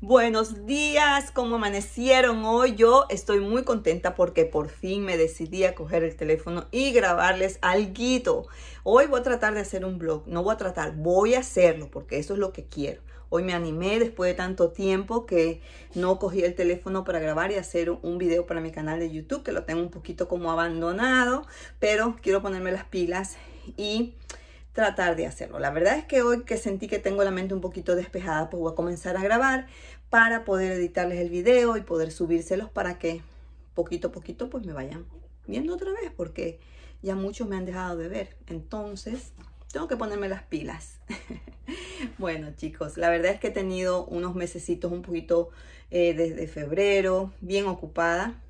Buenos días, ¿cómo amanecieron hoy? Yo estoy muy contenta porque por fin me decidí a coger el teléfono y grabarles algo. Hoy voy a tratar de hacer un blog, no voy a tratar, voy a hacerlo porque eso es lo que quiero. Hoy me animé después de tanto tiempo que no cogí el teléfono para grabar y hacer un video para mi canal de YouTube, que lo tengo un poquito como abandonado, pero quiero ponerme las pilas y tratar de hacerlo. La verdad es que hoy que sentí que tengo la mente un poquito despejada, pues voy a comenzar a grabar para poder editarles el video y poder subírselos para que poquito a poquito pues me vayan viendo otra vez, porque ya muchos me han dejado de ver. Entonces, tengo que ponerme las pilas. bueno, chicos, la verdad es que he tenido unos mesecitos un poquito eh, desde febrero, bien ocupada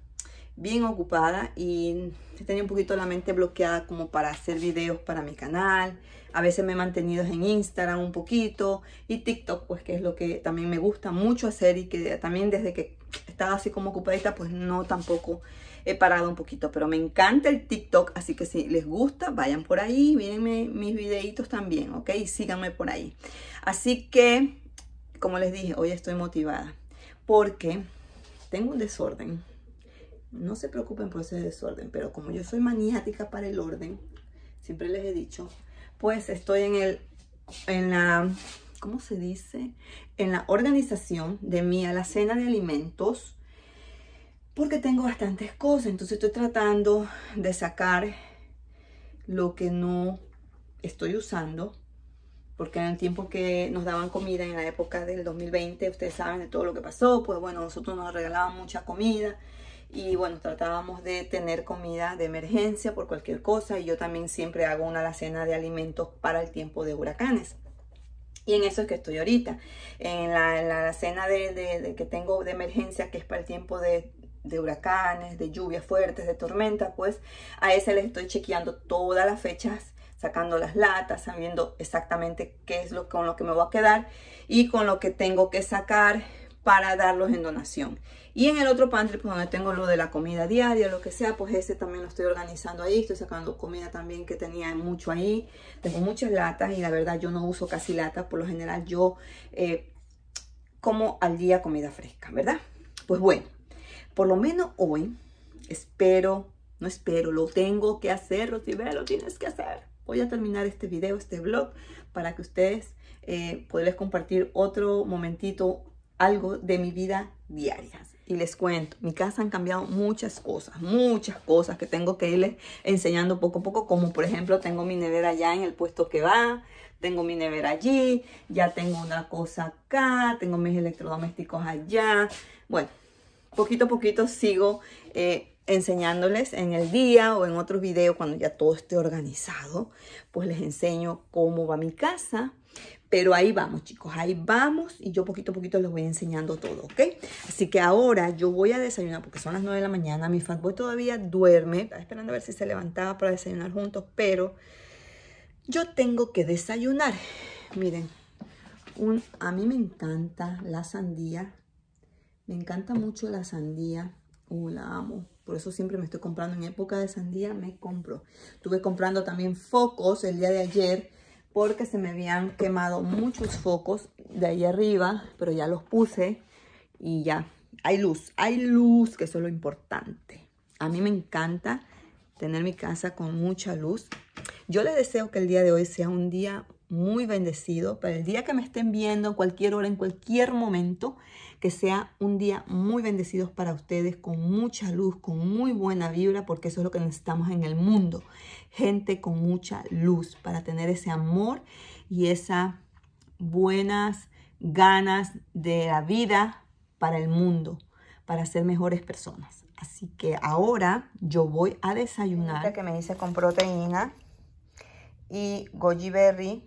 bien ocupada y tenía un poquito la mente bloqueada como para hacer videos para mi canal. A veces me he mantenido en Instagram un poquito y TikTok, pues que es lo que también me gusta mucho hacer y que también desde que estaba así como ocupadita, pues no tampoco he parado un poquito. Pero me encanta el TikTok, así que si les gusta, vayan por ahí, mírenme mis videitos también, ¿ok? síganme por ahí. Así que, como les dije, hoy estoy motivada porque tengo un desorden no se preocupen por ese desorden, pero como yo soy maniática para el orden, siempre les he dicho, pues estoy en el, en la, ¿cómo se dice? En la organización de mi alacena de alimentos, porque tengo bastantes cosas, entonces estoy tratando de sacar lo que no estoy usando, porque en el tiempo que nos daban comida en la época del 2020, ustedes saben de todo lo que pasó, pues bueno, nosotros nos regalaban mucha comida, y bueno, tratábamos de tener comida de emergencia por cualquier cosa y yo también siempre hago una alacena de alimentos para el tiempo de huracanes. Y en eso es que estoy ahorita. En la, alacena de, que tengo de emergencia, que es para el tiempo de, huracanes, de lluvias fuertes, de tormentas, pues a ese le estoy chequeando todas las fechas sacando las latas, sabiendo exactamente qué es lo con lo que me voy a quedar y con lo que tengo que sacar para darlos en donación. Y en el otro pantry, pues donde tengo lo de la comida diaria, lo que sea, pues ese también lo estoy organizando ahí. Estoy sacando comida también que tenía mucho ahí. Tengo muchas latas y la verdad yo no uso casi latas. Por lo general yo eh, como al día comida fresca, ¿verdad? Pues bueno, por lo menos hoy espero, no espero, lo tengo que hacer, lo tienes que hacer. Voy a terminar este video, este blog para que ustedes eh, Puedan compartir otro momentito algo de mi vida diaria. Y les cuento, mi casa han cambiado muchas cosas, muchas cosas que tengo que irles enseñando poco a poco, como por ejemplo tengo mi nevera ya en el puesto que va, tengo mi nevera allí, ya tengo una cosa acá, tengo mis electrodomésticos allá. Bueno, poquito a poquito sigo eh, enseñándoles en el día o en otros videos cuando ya todo esté organizado, pues les enseño cómo va mi casa, pero ahí vamos, chicos, ahí vamos y yo poquito a poquito les voy enseñando todo, ¿ok? Así que ahora yo voy a desayunar porque son las 9 de la mañana. Mi fanboy todavía duerme, está esperando a ver si se levantaba para desayunar juntos, pero yo tengo que desayunar. Miren, un, a mí me encanta la sandía. Me encanta mucho la sandía. Uh, la amo. Por eso siempre me estoy comprando. En época de sandía me compro. Estuve comprando también focos el día de ayer porque se me habían quemado muchos focos de ahí arriba, pero ya los puse y ya. Hay luz, hay luz, que eso es lo importante. A mí me encanta tener mi casa con mucha luz. Yo les deseo que el día de hoy sea un día muy bendecido para el día que me estén viendo, en cualquier hora, en cualquier momento, que sea un día muy bendecido para ustedes, con mucha luz, con muy buena vibra, porque eso es lo que necesitamos en el mundo. Gente con mucha luz para tener ese amor y esas buenas ganas de la vida para el mundo, para ser mejores personas. Así que ahora yo voy a desayunar. Que me hice con proteína y goji berry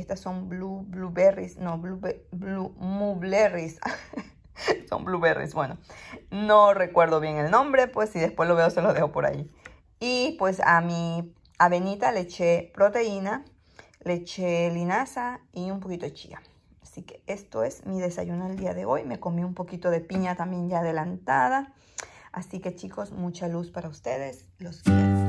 estas son blue, blueberries, no, blue, blue blueberries. son blueberries, bueno. No recuerdo bien el nombre, pues si después lo veo se lo dejo por ahí. Y pues a mi avenita le eché proteína, le eché linaza y un poquito de chía. Así que esto es mi desayuno el día de hoy. Me comí un poquito de piña también ya adelantada. Así que chicos, mucha luz para ustedes. Los quiero.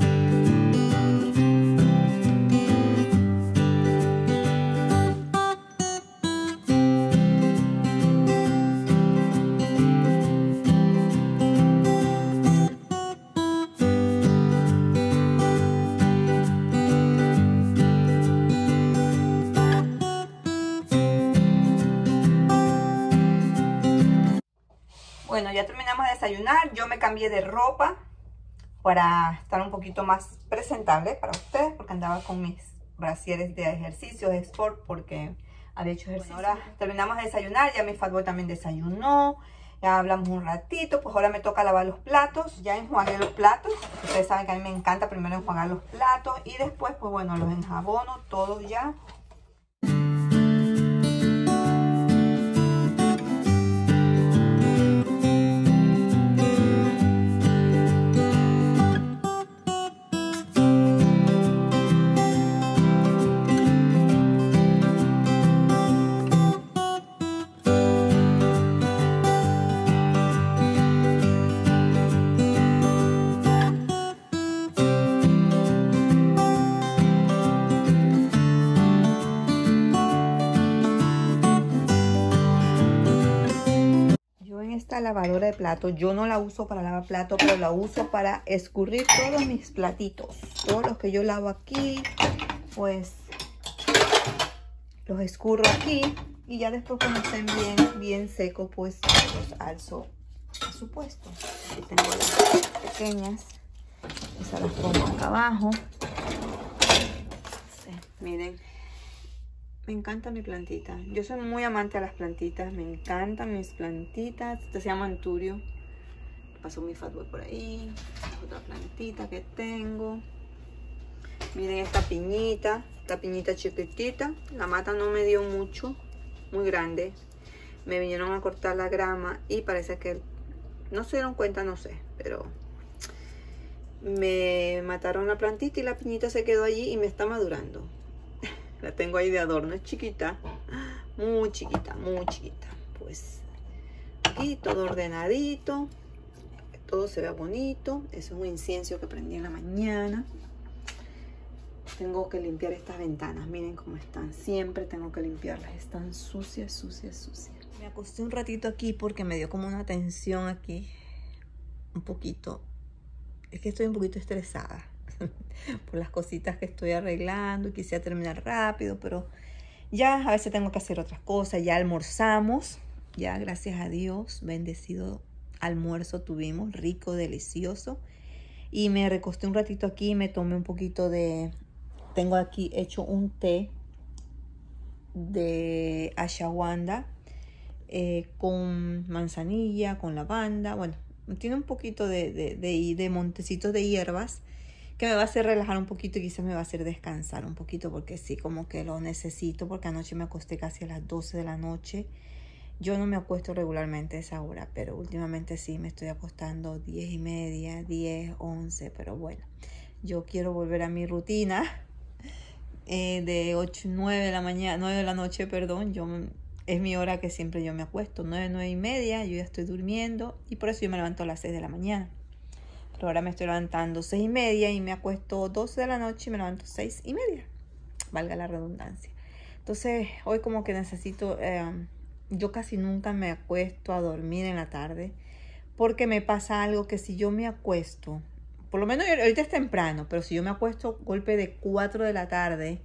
Bueno, ya terminamos de desayunar. Yo me cambié de ropa para estar un poquito más presentable para ustedes porque andaba con mis brasieres de ejercicio, de sport, porque había hecho ejercicio. ahora terminamos de desayunar, ya mi fatboy también desayunó, ya hablamos un ratito, pues ahora me toca lavar los platos, ya enjuagué los platos, ustedes saben que a mí me encanta primero enjuagar los platos y después, pues bueno, los enjabono todos ya lavadora de plato. Yo no la uso para lavar plato pero la uso para escurrir todos mis platitos. Todos los que yo lavo aquí, pues los escurro aquí. Y ya después cuando estén bien, bien secos, pues los alzo Por su tengo pequeñas. Esas las pongo acá abajo. miren me encanta mi plantita. Yo soy muy amante a las plantitas. Me encantan mis plantitas. Esta se llama Anturio. Pasó mi fatboy por ahí. Otra plantita que tengo. Miren esta piñita. Esta piñita chiquitita. La mata no me dio mucho. Muy grande. Me vinieron a cortar la grama. Y parece que no se dieron cuenta, no sé. Pero me mataron la plantita y la piñita se quedó allí y me está madurando. La tengo ahí de adorno, es chiquita, muy chiquita, muy chiquita. Pues aquí todo ordenadito, todo se ve bonito. Eso es un incienso que prendí en la mañana. Tengo que limpiar estas ventanas, miren cómo están. Siempre tengo que limpiarlas, están sucias, sucias, sucias. Me acosté un ratito aquí porque me dio como una tensión aquí, un poquito. Es que estoy un poquito estresada por las cositas que estoy arreglando y quisiera terminar rápido, pero ya a veces tengo que hacer otras cosas, ya almorzamos, ya gracias a Dios, bendecido almuerzo tuvimos, rico, delicioso. Y me recosté un ratito aquí, me tomé un poquito de, tengo aquí hecho un té de ashawanda eh, con manzanilla, con lavanda, bueno, tiene un poquito de, de, de montecitos de hierbas que me va a hacer relajar un poquito y quizás me va a hacer descansar un poquito porque sí, como que lo necesito porque anoche me acosté casi a las 12 de la noche. Yo no me acuesto regularmente a esa hora, pero últimamente sí me estoy acostando 10 y media, 10, 11, pero bueno, yo quiero volver a mi rutina eh, de 8, 9 de la mañana, 9 de la noche, perdón, yo es mi hora que siempre yo me acuesto, 9, 9 y media, yo ya estoy durmiendo y por eso yo me levanto a las 6 de la mañana ahora me estoy levantando seis y media y me acuesto 12 de la noche y me levanto seis y media. Valga la redundancia. Entonces, hoy como que necesito, em, yo casi nunca me acuesto a dormir en la tarde porque me pasa algo que si yo me acuesto, por lo menos ahorita es temprano, pero si yo me acuesto golpe de 4 de la tarde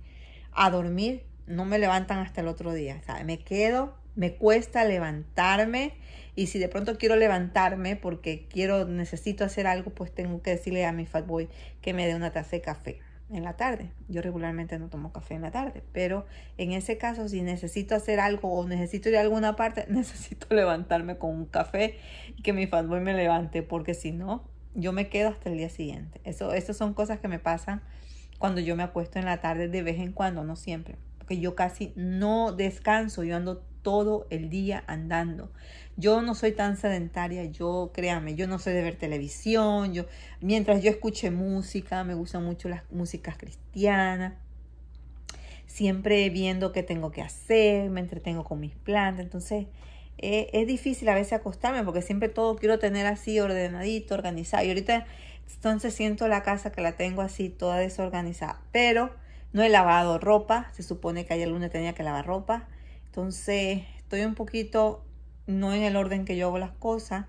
a dormir, no me levantan hasta el otro día. Me quedo me cuesta levantarme y si de pronto quiero levantarme porque quiero, necesito hacer algo, pues tengo que decirle a mi fat boy que me dé una taza de café en la tarde. Yo regularmente no tomo café en la tarde, pero en ese caso si necesito hacer algo o necesito ir a alguna parte, necesito levantarme con un café y que mi boy me levante, porque si no, yo me quedo hasta el día siguiente. Eso, esas son cosas que me pasan cuando yo me acuesto en la tarde de vez en cuando, no siempre. Que yo casi no descanso, yo ando todo el día andando. Yo no soy tan sedentaria, yo créame, yo no soy de ver televisión, yo mientras yo escuche música, me gustan mucho las músicas cristianas. Siempre viendo qué tengo que hacer, me entretengo con mis plantas, entonces eh, es difícil a veces acostarme porque siempre todo quiero tener así ordenadito, organizado. Y ahorita entonces siento la casa que la tengo así toda desorganizada, pero no he lavado ropa, se supone que ayer lunes tenía que lavar ropa. Entonces estoy un poquito, no en el orden que yo hago las cosas,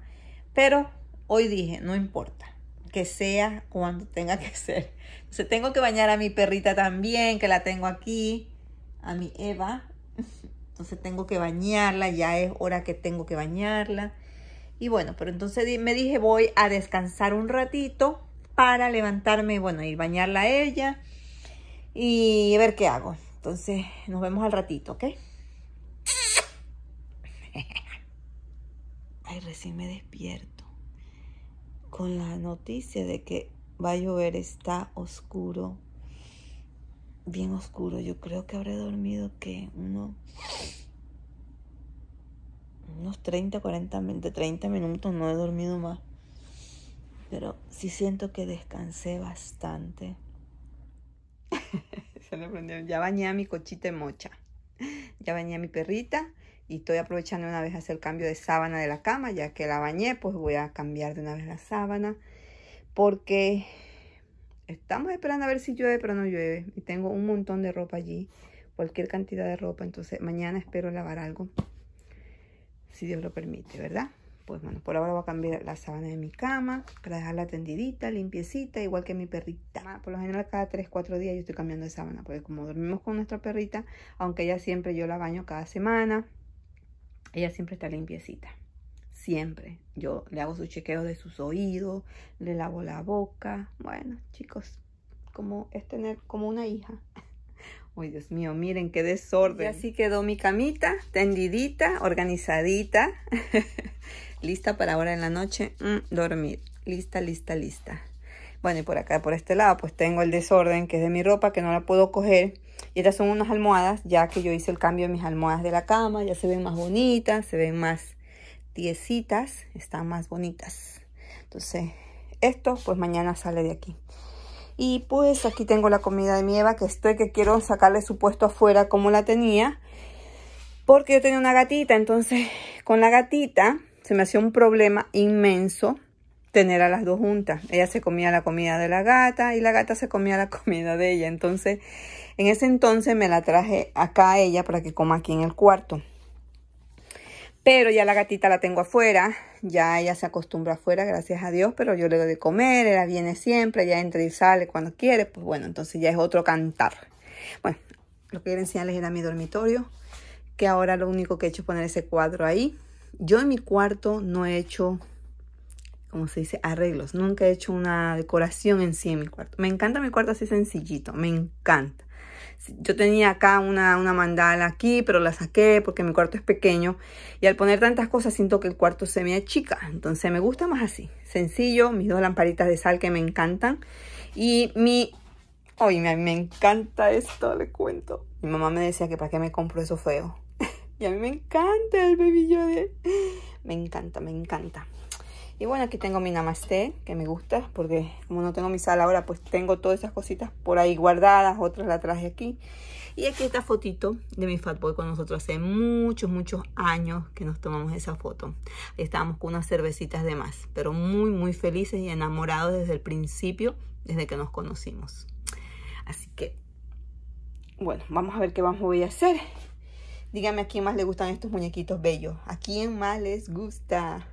pero hoy dije, no importa que sea cuando tenga que ser. Entonces tengo que bañar a mi perrita también, que la tengo aquí, a mi Eva. Entonces tengo que bañarla, ya es hora que tengo que bañarla. Y bueno, pero entonces me dije voy a descansar un ratito para levantarme, bueno, ir bañarla a ella y a ver qué hago. Entonces, nos vemos al ratito, ¿ok? Ay, recién me despierto con la noticia de que va a llover, está oscuro, bien oscuro. Yo creo que habré dormido que unos 30, 40, 20, 30 minutos, no he dormido más. Pero sí siento que descansé bastante Ya bañé a mi cochita mocha. Ya bañé a mi perrita y estoy aprovechando una vez hacer el cambio de sábana de la cama, ya que la bañé, pues voy a cambiar de una vez la sábana, porque estamos esperando a ver si llueve, pero no llueve, y tengo un montón de ropa allí, cualquier cantidad de ropa, entonces mañana espero lavar algo, si Dios lo permite, ¿verdad? pues bueno, por ahora voy a cambiar la sábana de mi cama para dejarla tendidita, limpiecita, igual que mi perrita. Ah, por lo general cada 3, 4 días yo estoy cambiando de sábana, porque como dormimos con nuestra perrita, aunque ella siempre yo la baño cada semana, ella siempre está limpiecita. Siempre. Yo le hago su chequeo de sus oídos, le lavo la boca. Bueno, chicos, como es tener como una hija. Ay, Dios mío, miren qué desorden. Y así quedó mi camita, tendidita, organizadita. Lista para ahora en la noche, mm, dormir. Lista, lista, lista. Bueno, y por acá, por este lado, pues tengo el desorden que es de mi ropa, que no la puedo coger. Y estas son unas almohadas, ya que yo hice el cambio de mis almohadas de la cama. Ya se ven más bonitas, se ven más tiesitas, están más bonitas. Entonces, esto pues mañana sale de aquí. Y pues aquí tengo la comida de mi Eva, que estoy que quiero sacarle su puesto afuera como la tenía. Porque yo tenía una gatita, entonces con la gatita se me hacía un problema inmenso tener a las dos juntas. Ella se comía la comida de la gata y la gata se comía la comida de ella. Entonces, en ese entonces me la traje acá a ella para que coma aquí en el cuarto. Pero ya la gatita la tengo afuera, ya ella se acostumbra afuera, gracias a Dios, pero yo le doy de comer, ella viene siempre, ella entra y sale cuando quiere, pues bueno, entonces ya es otro cantar. Bueno, lo que quiero enseñarles era mi dormitorio, que ahora lo único que he hecho es poner ese cuadro ahí, yo en mi cuarto no he hecho, como se dice, arreglos. Nunca he hecho una decoración en sí en mi cuarto. Me encanta mi cuarto así sencillito, me encanta. Yo tenía acá una, mandala aquí, pero la saqué porque mi cuarto es pequeño. Y al poner tantas cosas siento que el cuarto se me achica. Entonces me gusta más así. Sencillo, mis dos lamparitas de sal que me encantan. Y mi... Ay, me, me encanta esto, le cuento. Mi mamá me decía que para qué me compro eso feo y a mí me encanta el bebillo de, Me encanta, me encanta. Y bueno, aquí tengo mi Namaste, que me gusta, porque como no tengo mi sal ahora, pues tengo todas esas cositas por ahí guardadas. Otras las traje aquí. Y aquí esta fotito de mi Fatboy con nosotros hace muchos, muchos años que nos tomamos esa foto. Estábamos con unas cervecitas de más, pero muy, muy felices y enamorados desde el principio, desde que nos conocimos. Así que, bueno, vamos a ver qué vamos voy a hacer. Dígame a quién más le gustan estos muñequitos bellos. ¿A quién más les gusta?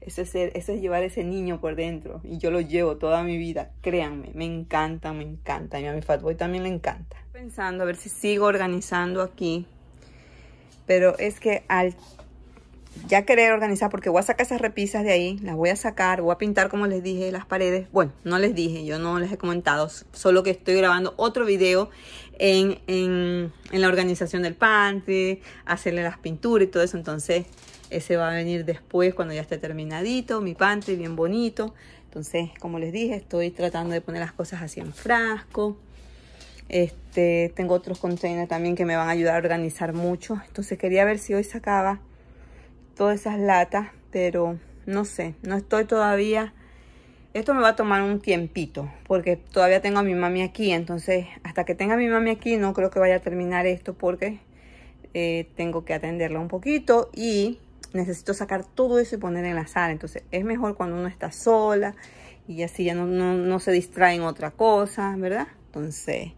Eso es, eso es llevar ese niño por dentro. Y yo lo llevo toda mi vida. Créanme, me encanta, me encanta. Y a mi Fatboy también le encanta. Pensando a ver si sigo organizando aquí. Pero es que al ya querer organizar porque voy a sacar esas repisas de ahí, las voy a sacar, voy a pintar como les dije las paredes. Bueno, no les dije, yo no les he comentado, solo que estoy grabando otro video en, en, la organización del pantry hacerle las pinturas y todo eso. Entonces ese va a venir después cuando ya esté terminadito, mi pantry bien bonito. Entonces, como les dije, estoy tratando de poner las cosas así en frasco. Este, tengo otros containers también que me van a ayudar a organizar mucho. Entonces quería ver si hoy sacaba todas esas latas, pero no sé, no estoy todavía... Esto me va a tomar un tiempito, porque todavía tengo a mi mami aquí, entonces hasta que tenga a mi mami aquí no creo que vaya a terminar esto porque eh, tengo que atenderla un poquito y necesito sacar todo eso y poner en la sala. Entonces es mejor cuando uno está sola y así ya no, no se distrae en otra cosa, ¿verdad? Entonces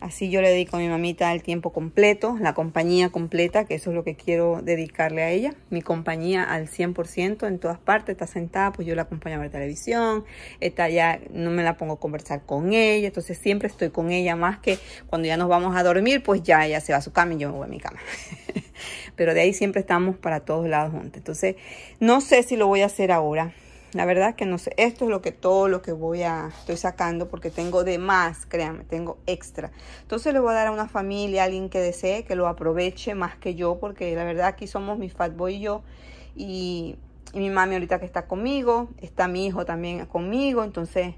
Así yo le dedico a mi mamita el tiempo completo, la compañía completa, que eso es lo que quiero dedicarle a ella. Mi compañía al 100% en todas partes, está sentada, pues yo la acompaño a ver televisión, está ya, no me la pongo a conversar con ella, entonces siempre estoy con ella más que cuando ya nos vamos a dormir, pues ya ella se va a su cama y yo me voy a mi cama. Pero de ahí siempre estamos para todos lados juntos. Entonces, no sé si lo voy a hacer ahora la verdad que no sé, esto es lo que todo lo que voy a, estoy sacando porque tengo de más, créanme, tengo extra. Entonces le voy a dar a una familia, a alguien que desee, que lo aproveche más que yo, porque la verdad aquí somos mi fatboy y yo, y, y mi mami ahorita que está conmigo, está mi hijo también conmigo, entonces...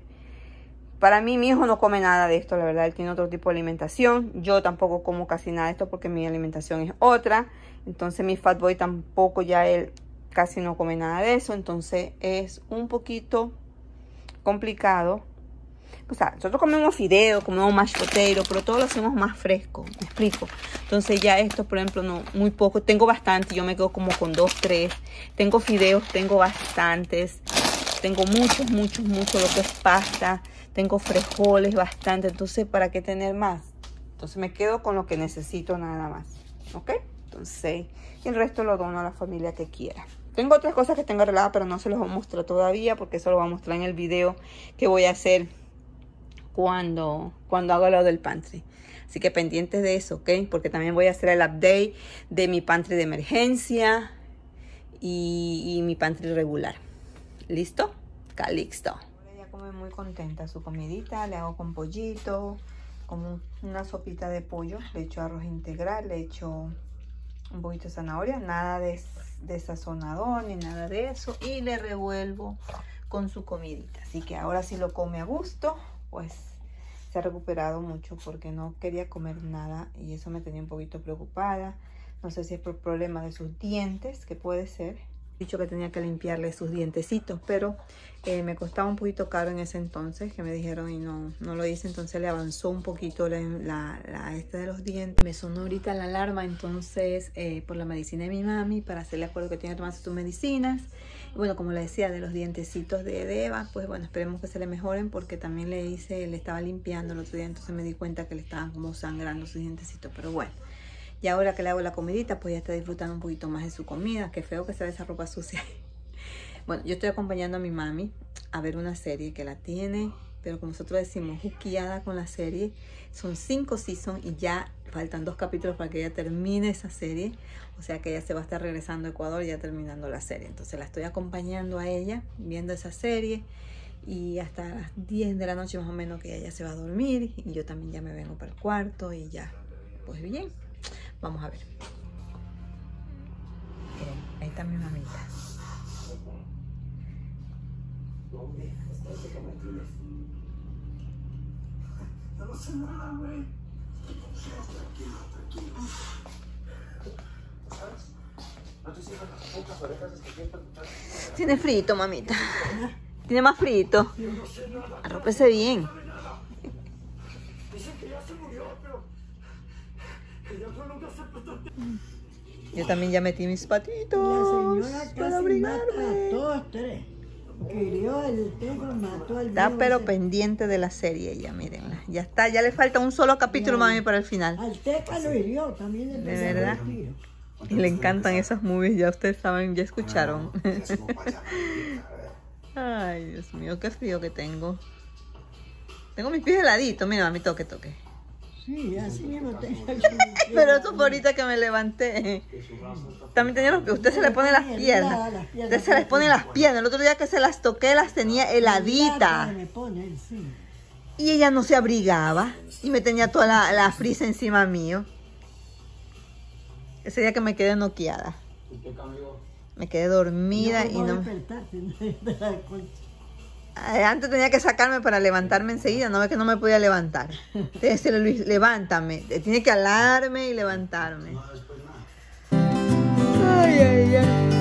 Para mí, mi hijo no come nada de esto, la verdad, él tiene otro tipo de alimentación. Yo tampoco como casi nada de esto porque mi alimentación es otra. Entonces, mi Fatboy tampoco ya él casi no come nada de eso, entonces es un poquito complicado. O sea, nosotros comemos fideos, comemos machoteiro pero todos lo hacemos más fresco, ¿me explico? Entonces ya esto, por ejemplo, no, muy poco, tengo bastante, yo me quedo como con dos, tres. Tengo fideos, tengo bastantes, tengo muchos, muchos, muchos, lo que es pasta, tengo frijoles, bastante, entonces, ¿para qué tener más? Entonces me quedo con lo que necesito nada más, ¿ok? Entonces, y el resto lo dono a la familia que quiera. Tengo otras cosas que tengo arregladas, pero no se los voy a mostrar todavía porque eso lo voy a mostrar en el video que voy a hacer cuando, cuando haga lo del pantry. Así que pendientes de eso, ¿ok? Porque también voy a hacer el update de mi pantry de emergencia y, mi pantry regular. ¿Listo? Calixto. Ahora come muy contenta su comidita, le hago con pollito, como una sopita de pollo, le echo arroz integral, le echo un poquito de zanahoria, nada de desazonador ni nada de eso. Y le revuelvo con su comidita. Así que ahora si lo come a gusto, pues se ha recuperado mucho porque no quería comer nada y eso me tenía un poquito preocupada. No sé si es por problema de sus dientes, que puede ser dicho que tenía que limpiarle sus dientecitos, pero eh, me costaba un poquito caro en ese entonces, que me dijeron y no, no lo hice, entonces le avanzó un poquito la, la, este de los dientes. Me sonó ahorita la alarma, entonces, eh, por la medicina de mi mami, para hacerle acuerdo que tiene que tomarse sus medicinas. bueno, como le decía, de los dientecitos de, de, Eva, pues bueno, esperemos que se le mejoren, porque también le hice, le estaba limpiando el otro día, entonces me di cuenta que le estaban como sangrando sus dientecitos, pero bueno. Y ahora que le hago la comidita, pues ya está disfrutando un poquito más de su comida. Qué feo que se ve esa ropa sucia. Bueno, yo estoy acompañando a mi mami a ver una serie que la tiene, pero como nosotros decimos, juqueada con la serie. Son cinco seasons y ya faltan dos capítulos para que ella termine esa serie. O sea que ella se va a estar regresando a Ecuador ya terminando la serie. Entonces la estoy acompañando a ella viendo esa serie y hasta las 10 de la noche más o menos que ella ya se va a dormir y yo también ya me vengo para el cuarto y ya. Pues bien, Vamos a ver. Miren, ahí está mi mamita. No sé nada, güey. Tranquilo, tranquilo. ¿Sabes? No te sirven las pocas orejas que siempre Tiene frito, mamita. Tiene más frito. Arrópese bien. Yo también ya metí mis patitos La señora para abrigarme. tres. Está pero pendiente de la serie ya, mírenla. Ya está, ya le falta un solo capítulo, mami, para el final. Al lo hirió también. De verdad. Y le encantan esas movies, ya ustedes saben, ya escucharon. Ah, Ay, Dios mío, qué frío que tengo. Tengo mis pies heladitos. Mira, mi toque, toque. Sí, así mismo tenía. Pero eso fue ahorita que me levanté. También tenía que usted se le pone las piernas. Usted se les pone las piernas. El otro día que se las toqué las tenía heladita. Y ella no se abrigaba. Y me tenía toda la, la frisa encima mío. Ese día que me quedé noqueada. Me quedé dormida y no... Eh, antes tenía que sacarme para levantarme enseguida, no ve que no me podía levantar. Entonces Luis, levántame. Eh, tiene que alarme y levantarme. Ay, ay, ay.